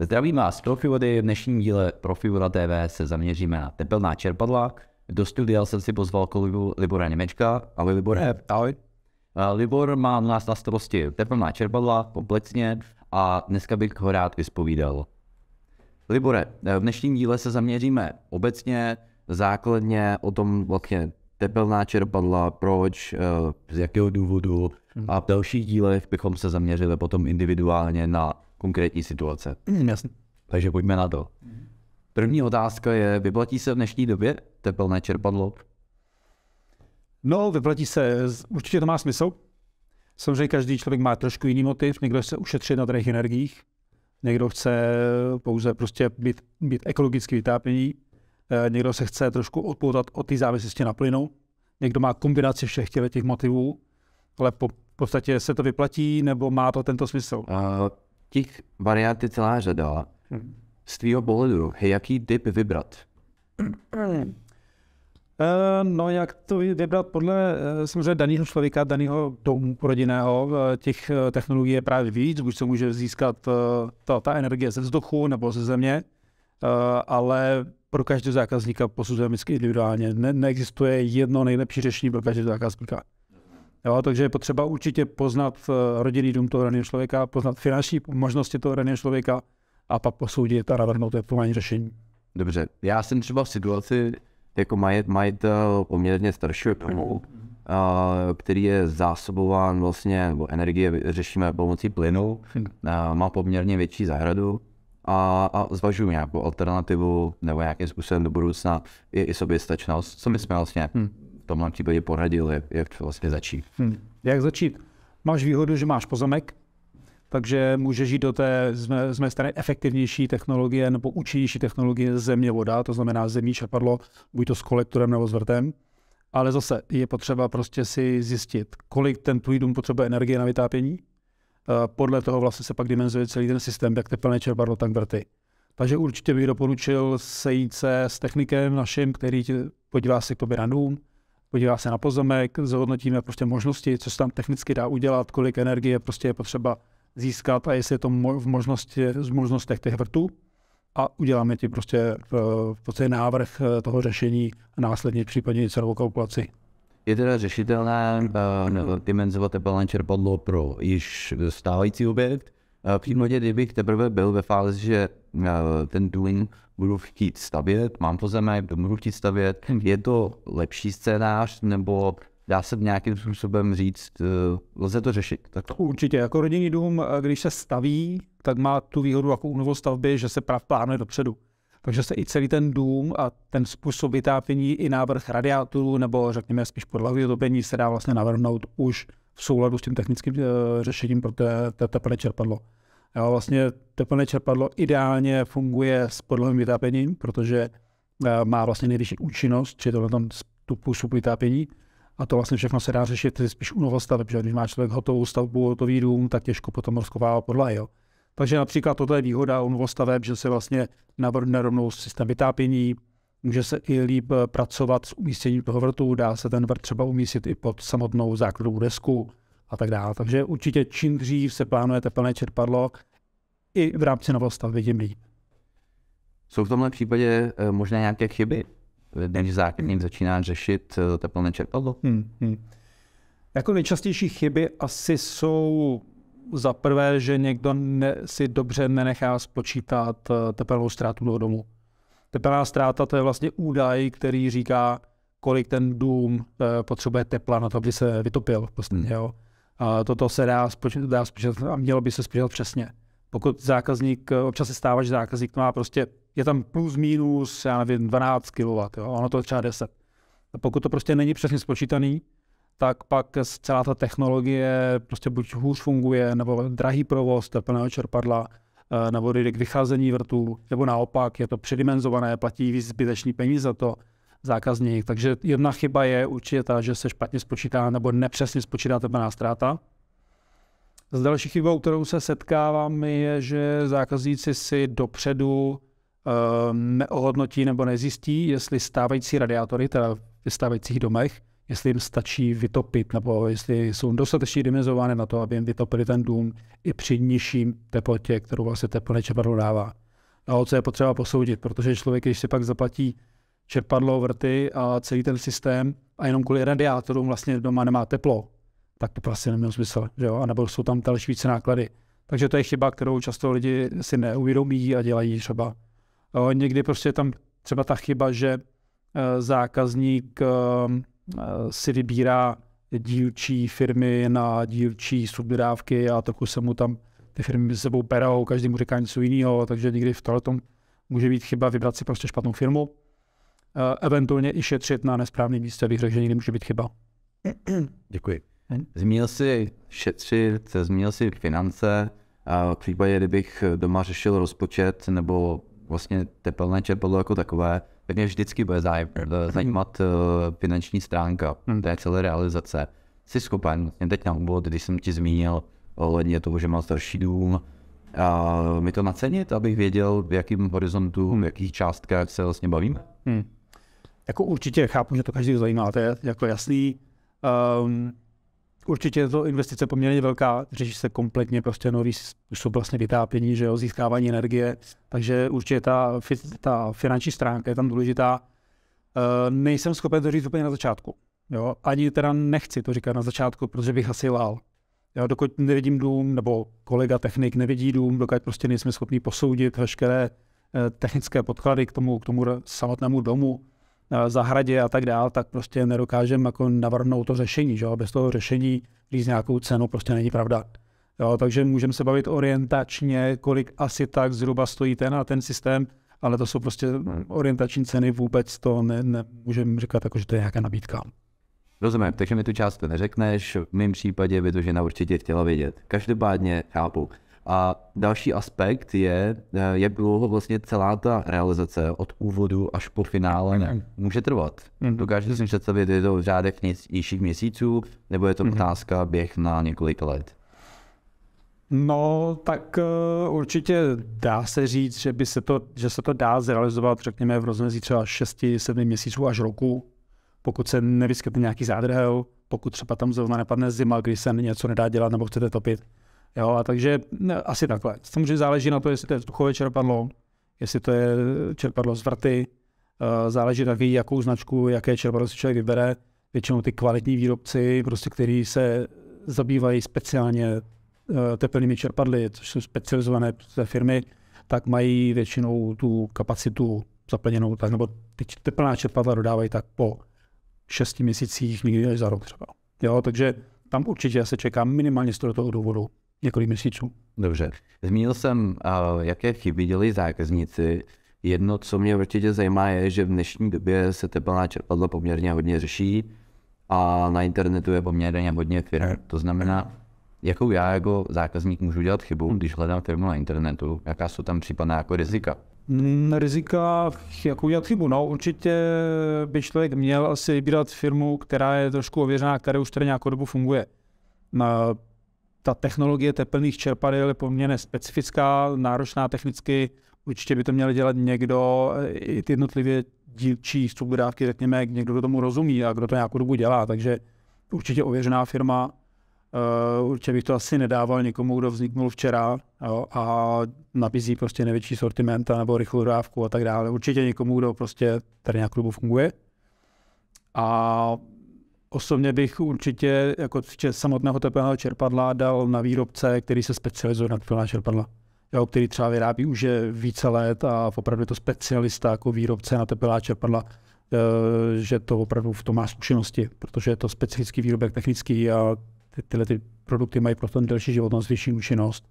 Zdravím vás, Profivody. V dnešním díle Profivoda TV se zaměříme na tepelná čerpadla. Do studia jsem si pozval kolegu Libora Němečka. Ahoj, Libor. Ahoj. Libor má u nás na starosti tepelná čerpadla komplexně a dneska bych ho rád vyspovídal. Libore, v dnešním díle se zaměříme obecně, základně o tom vlastně tepelná čerpadla, proč, eh, z jakého důvodu a v dalších dílech bychom se zaměřili potom individuálně na konkrétní situace. Mm, jasně. Takže pojďme na to. Hmm. První otázka je, vyplatí se v dnešní době teplné čerpadlo? No, vyplatí se. Určitě to má smysl. Samozřejmě každý člověk má trošku jiný motiv. Někdo chce ušetřit na těch energiích, někdo chce pouze prostě být, být ekologicky vytápění, eh, někdo se chce trošku odpoutat od té závislosti na plynu, někdo má kombinaci všech těch motivů, ale po, v podstatě se to vyplatí nebo má to tento smysl? Uh, těch variant je celá řada. Hm. Z tvýho pohledu, jaký typ vybrat? Eh, no, jak to vybrat podle eh, samozřejmě daného člověka, daného domu rodinného, eh, těch technologií je právě víc, už se může získat ta, ta energie ze vzduchu nebo ze země, ale pro každého zákazníka posuzujeme vždycky individuálně. Ne, neexistuje jedno nejlepší řešení pro každého zákazníka. Jo, takže je potřeba určitě poznat eh, rodinný dům toho daného člověka, poznat finanční možnosti toho daného člověka a pak posoudit a navrhnout je řešení. Dobře, já jsem třeba v situaci jako majet, majitel poměrně staršího domu, mhm. eh, který je zásobován vlastně, nebo energie řešíme pomocí plynu, hm. eh, má poměrně větší zahradu a, a zvažuji nějakou alternativu nebo nějakým způsobem do budoucna i, i soběstačnost, co my jsme vlastně hmm tomhle případě poradil, jak, jak vlastně začít. Hmm. Jak začít? Máš výhodu, že máš pozemek, takže může žít do té z mé strany efektivnější technologie nebo účinnější technologie země voda, to znamená zemní čerpadlo, buď to s kolektorem nebo s vrtem. Ale zase je potřeba prostě si zjistit, kolik ten tvůj dům potřebuje energie na vytápění. Podle toho vlastně se pak dimenzuje celý ten systém, jak tepelné čerpadlo, tak vrty. Takže určitě bych doporučil sejít se s technikem naším, který podívá se k tobě na dům, podívá se na pozemek, zhodnotíme prostě možnosti, co se tam technicky dá udělat, kolik energie prostě je potřeba získat a jestli je to v, možnosti, v možnostech těch vrtů a uděláme ti prostě v, podstatě návrh eh, toho řešení a následně případně celou kalkulaci. Je teda řešitelné uh, eh, dimenzovat čerpadlo pro již stávající objekt. Eh, v případě, kdybych teprve byl ve fázi, že ten dům budu chtít stavět, mám pozemek, budu chtít stavět. Je to lepší scénář, nebo dá se nějakým způsobem říct, eh, lze to řešit? Tak to... Určitě, jako rodinný dům, eh, když se staví, tak má tu výhodu jako u novostavby, že se prav plánuje dopředu. Takže se i celý ten dům a ten způsob vytápění i návrh radiátorů nebo řekněme spíš podlahy dobení se dá vlastně navrhnout už v souladu s tím technickým eh, řešením pro teplné čerpadlo. Jo, vlastně teplné čerpadlo ideálně funguje s podlovým vytápěním, protože eh, má vlastně nejvyšší účinnost, či to na tom způsob vytápění. A to vlastně všechno se dá řešit spíš u novostaveb, že když má člověk hotovou stavbu, hotový dům, tak těžko potom rozkovává podlahy. Jo. Takže například toto je výhoda u novostaveb, že se vlastně navrhne rovnou systém vytápění, může se i líp eh, pracovat s umístěním toho vrtu, dá se ten vrt třeba umístit i pod samotnou základovou desku, a tak dále. Takže určitě čím dřív se plánuje teplné čerpadlo, i v rámci novostavby tím líp. Jsou v tomhle případě eh, možná nějaké chyby, když zákonník začíná řešit eh, teplné čerpadlo? Hmm, hmm. Jako nejčastější chyby asi jsou za prvé, že někdo ne, si dobře nenechá spočítat eh, teplnou ztrátu do domu. Teplná ztráta to je vlastně údaj, který říká, kolik ten dům potřebuje tepla na to, aby se vytopil. Prostě, hmm. jo. A toto se dá spočítat, dá spočítat a mělo by se spočítat přesně. Pokud zákazník, občas se stává, že zákazník má prostě, je tam plus minus, já nevím, 12 kW, jo, ono to je třeba 10. A pokud to prostě není přesně spočítaný, tak pak celá ta technologie prostě buď hůř funguje, nebo drahý provoz teplného čerpadla, eh, nebo dojde k vycházení vrtů, nebo naopak je to předimenzované, platí víc, zbytečný peníze za to zákazník. Takže jedna chyba je určitě ta, že se špatně spočítá nebo nepřesně spočítá teplná ztráta. S další chybou, kterou se setkávám, je, že zákazníci si dopředu um, neohodnotí nebo nezjistí, jestli stávající radiátory, teda v stávajících domech, jestli jim stačí vytopit, nebo jestli jsou dostatečně dimenzovány na to, aby jim vytopili ten dům i při nižším teplotě, kterou vlastně teplné čerpadlo dává. A co je potřeba posoudit, protože člověk, když si pak zaplatí čerpadlo, vrty a celý ten systém a jenom kvůli radiátorům vlastně doma nemá teplo, tak to vlastně prostě nemělo smysl, že jo? A nebo jsou tam další více náklady. Takže to je chyba, kterou často lidi si neuvědomí a dělají třeba. O, někdy prostě je tam třeba ta chyba, že e, zákazník e, si vybírá dílčí firmy na dílčí subdodávky a trochu se mu tam ty firmy s sebou perou, každý mu říká něco jiného, takže někdy v tohle může být chyba vybrat si prostě špatnou firmu Eh, eventuálně i šetřit na nesprávném místě, bych řekl, že nikdy může být chyba. Děkuji. Hm? Zmínil si šetřit, zmínil si finance. A v případě, kdybych doma řešil rozpočet nebo vlastně tepelné čerpadlo jako takové, tak mě vždycky bude eh, zajímat eh, finanční stránka hm. té celé realizace. Jsi schopen, vlastně teď na úvod, když jsem ti zmínil ohledně toho, že má starší dům, a mi to nacenit, abych věděl, v jakém horizontu, v hm. jakých částkách se vlastně bavíme? Hmm jako určitě chápu, že to každý zajímá, to je jako jasný. Um, určitě je to investice poměrně velká, řeší se kompletně prostě nový způsob vlastně vytápění, že jo, získávání energie, takže určitě ta, ta finanční stránka je tam důležitá. Uh, nejsem schopen to říct úplně na začátku, jo, ani teda nechci to říkat na začátku, protože bych asi lál. Já dokud nevidím dům, nebo kolega technik nevidí dům, dokud prostě nejsme schopni posoudit veškeré eh, technické podklady k tomu, k tomu samotnému domu, Eh, zahradě a tak dál, tak prostě nedokážeme jako navrhnout to řešení. Že? Bez toho řešení říct nějakou cenu prostě není pravda. Jo, takže můžeme se bavit orientačně, kolik asi tak zhruba stojí ten a ten systém, ale to jsou prostě orientační ceny, vůbec to ne, nemůžeme říkat, jako, že to je nějaká nabídka. Rozumím, takže mi tu část neřekneš, v mém případě by to žena určitě chtěla vědět. Každopádně chápu. A další aspekt je, eh, jak dlouho vlastně celá ta realizace od úvodu až po finále ne, mhm. může trvat. Mm-hmm. Dokážete si mhm. představit, je to v řádech nižších měsíců, nebo je to mm-hmm. otázka běh na několik let? No, tak eh, určitě dá se říct, že, by se to, že se to dá zrealizovat, řekněme, v rozmezí třeba 6-7 měsíců až roku, pokud se nevyskytne nějaký zádrhel, pokud třeba tam zrovna nepadne zima, když se něco nedá dělat nebo chcete topit. Jo, a takže ne, asi takhle. Samozřejmě záleží na to, jestli to je vzduchové čerpadlo, jestli to je čerpadlo z vrty, eh, záleží taky, jakou značku, jaké čerpadlo si člověk vybere. Většinou ty kvalitní výrobci, prostě, který se zabývají speciálně eh, teplnými čerpadly, což jsou specializované firmy, tak mají většinou tu kapacitu zaplněnou, tak, nebo ty teplná čerpadla dodávají tak po šesti měsících, někdy za rok třeba. Jo, takže tam určitě se čeká minimálně z toho důvodu několik měsíců. Dobře. Zmínil jsem, eh, jaké chyby dělají zákazníci. Jedno, co mě určitě zajímá, je, že v dnešní době se teplná čerpadla poměrně hodně řeší a na internetu je poměrně hodně firm. To znamená, jakou já jako zákazník můžu dělat chybu, hmm. když hledám firmu na internetu, jaká jsou tam případná jako rizika? Hmm, rizika, jakou udělat chybu? No určitě by člověk měl asi vybírat firmu, která je trošku ověřená, která už tady nějakou dobu funguje. Eh, ta technologie tepelných čerpadel je poměrně specifická, náročná technicky. Určitě by to měl dělat někdo, eh, i ty jednotlivě dílčí subdodávky, řekněme, někdo kdo tomu rozumí a kdo to nějakou dobu dělá. Takže určitě ověřená firma. Uh, určitě bych to asi nedával někomu, kdo vzniknul včera jo, a nabízí prostě největší sortiment nebo rychlou dodávku a tak dále. Určitě někomu, kdo prostě tady nějakou dobu funguje. A Osobně bych určitě jako samotného tepelného čerpadla dal na výrobce, který se specializuje na tepelná čerpadla. Jo, který třeba vyrábí už je více let a opravdu je to specialista jako výrobce na tepelná čerpadla, eh, že to opravdu v tom má zkušenosti, protože je to specifický výrobek technický a ty, tyhle ty produkty mají pro ten delší životnost, vyšší účinnost.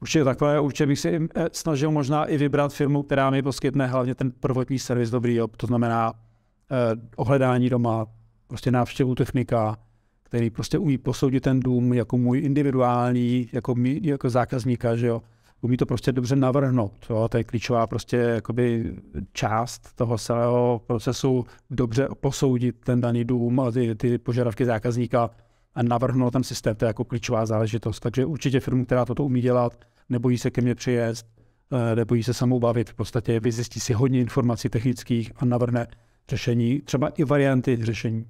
Určitě takhle, určitě bych si eh, snažil možná i vybrat firmu, která mi poskytne hlavně ten prvotní servis dobrý, jo. to znamená eh, ohledání doma, prostě návštěvu technika, který prostě umí posoudit ten dům jako můj individuální, jako, mý, jako zákazníka, že jo. Umí to prostě dobře navrhnout. Jo? To je klíčová prostě jakoby část toho celého procesu dobře posoudit ten daný dům a ty, ty požadavky zákazníka a navrhnout ten systém. To je jako klíčová záležitost. Takže určitě firmu, která toto umí dělat, nebojí se ke mně přijet, eh, nebojí se samou bavit. V podstatě vyzjistí si hodně informací technických a navrhne řešení, třeba i varianty řešení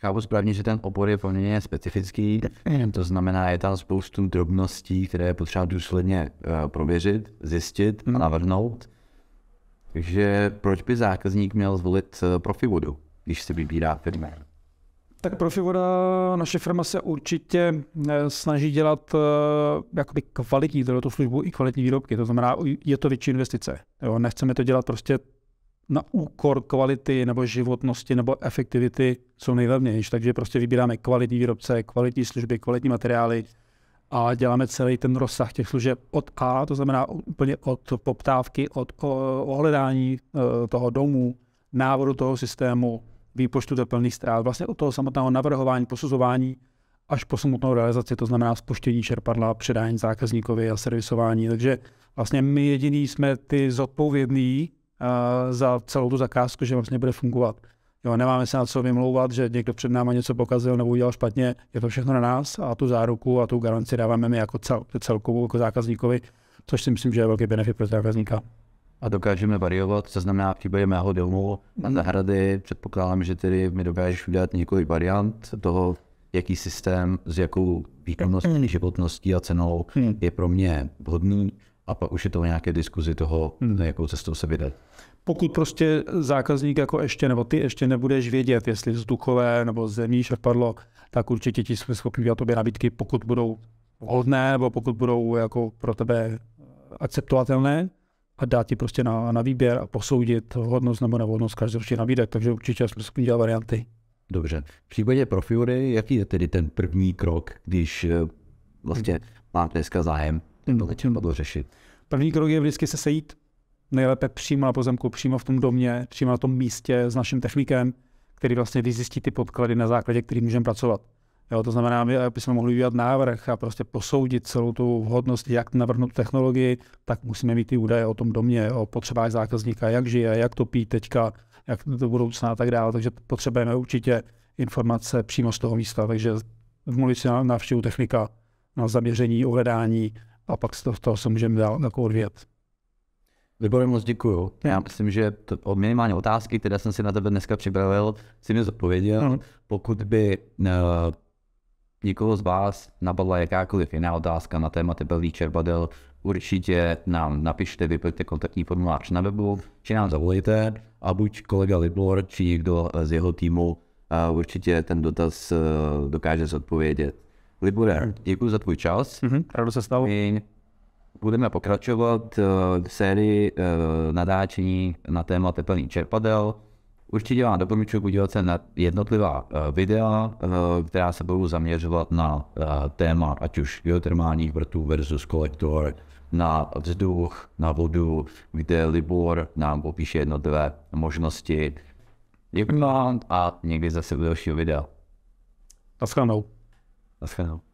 chápu správně, že ten obor je poměrně specifický, hm, to znamená, je tam spoustu drobností, které je potřeba důsledně eh, prověřit, zjistit a hm. navrhnout. Takže proč by zákazník měl zvolit eh, profi vodu, když si vybírá firmu? Tak Profivoda, naše firma se určitě eh, snaží dělat jakoby kvalitní tu službu i kvalitní výrobky, to znamená, je to větší investice. Jo, nechceme to dělat prostě na úkor kvality nebo životnosti nebo efektivity co nejlevnější. Takže prostě vybíráme kvalitní výrobce, kvalitní služby, kvalitní materiály a děláme celý ten rozsah těch služeb od A, to znamená úplně od poptávky, od ohledání e, toho domu, návodu toho systému, výpočtu teplných plných ztrát, vlastně od toho samotného navrhování, posuzování až po samotnou realizaci, to znamená spuštění čerpadla, předání zákazníkovi a servisování. Takže vlastně my jediný jsme ty zodpovědní Eh, za celou tu zakázku, že vlastně bude fungovat. Jo, nemáme se na co vymlouvat, že někdo před náma něco pokazil nebo udělal špatně, je to všechno na nás a tu záruku a tu garanci dáváme my jako cel, jako celkovou jako zákazníkovi, což si myslím, že je velký benefit pro zákazníka. A dokážeme variovat, to znamená v případě mého domu na mhm. zahrady, předpokládám, že tedy mi dokážeš udělat několik variant toho, jaký systém s jakou výkonností, mhm. životností a cenou mhm. je pro mě vhodný a pak už je to nějaké diskuzi toho, hmm. jakou cestou se vydat. Pokud prostě zákazník jako ještě, nebo ty ještě nebudeš vědět, jestli vzduchové nebo zemní šerpadlo, tak určitě ti jsme schopni dělat obě nabídky, pokud budou hodné, nebo pokud budou jako pro tebe akceptovatelné a dát ti prostě na, na výběr a posoudit hodnost nebo nevhodnost každoroční nabídek, takže určitě jsme schopni dělat varianty. Dobře. V případě Profiury, jaký je tedy ten první krok, když eh, vlastně máte dneska zájem tohle čím to řešit? První krok je vždycky se sejít, nejlépe přímo na pozemku, přímo v tom domě, přímo na tom místě s naším technikem, který vlastně vyzjistí ty podklady, na základě kterých můžeme pracovat. Jo, to znamená, aby jsme mohli udělat návrh a prostě posoudit celou tu vhodnost, jak navrhnout technologii, tak musíme mít ty údaje o tom domě, o potřebách zákazníka, jak žije, jak to pí teďka, jak to budoucna a tak dále. Takže potřebujeme určitě informace přímo z toho místa. Takže v si na návštěvu technika, na zaměření, ohledání, a pak z toho, se můžeme dál jako odvět. Výborně moc děkuju. Já myslím, že to, minimálně otázky, které jsem si na tebe dneska připravil, si mi zodpověděl. Pokud by uh, někoho z vás napadla jakákoliv jiná otázka na téma tepelných čerpadel, určitě nám napište, vyplňte kontaktní formulář na webu, či nám zavolejte a buď kolega Libor, či někdo z jeho týmu uh, určitě ten dotaz uh, dokáže zodpovědět. Libore, hmm. děkuji za tvůj čas. Mm-hmm, rádo se stalo. budeme pokračovat eh, v sérii eh, nadáčení na téma tepelný čerpadel. Určitě vám doporučuji podívat se na jednotlivá eh, videa, která se budou zaměřovat na téma ať už geotermálních vrtů versus kolektor, na vzduch, na vodu, kde Libor nám popíše jednotlivé možnosti. Děkuji vám a někdy zase u dalšího videa. Naschledanou. Dat gaan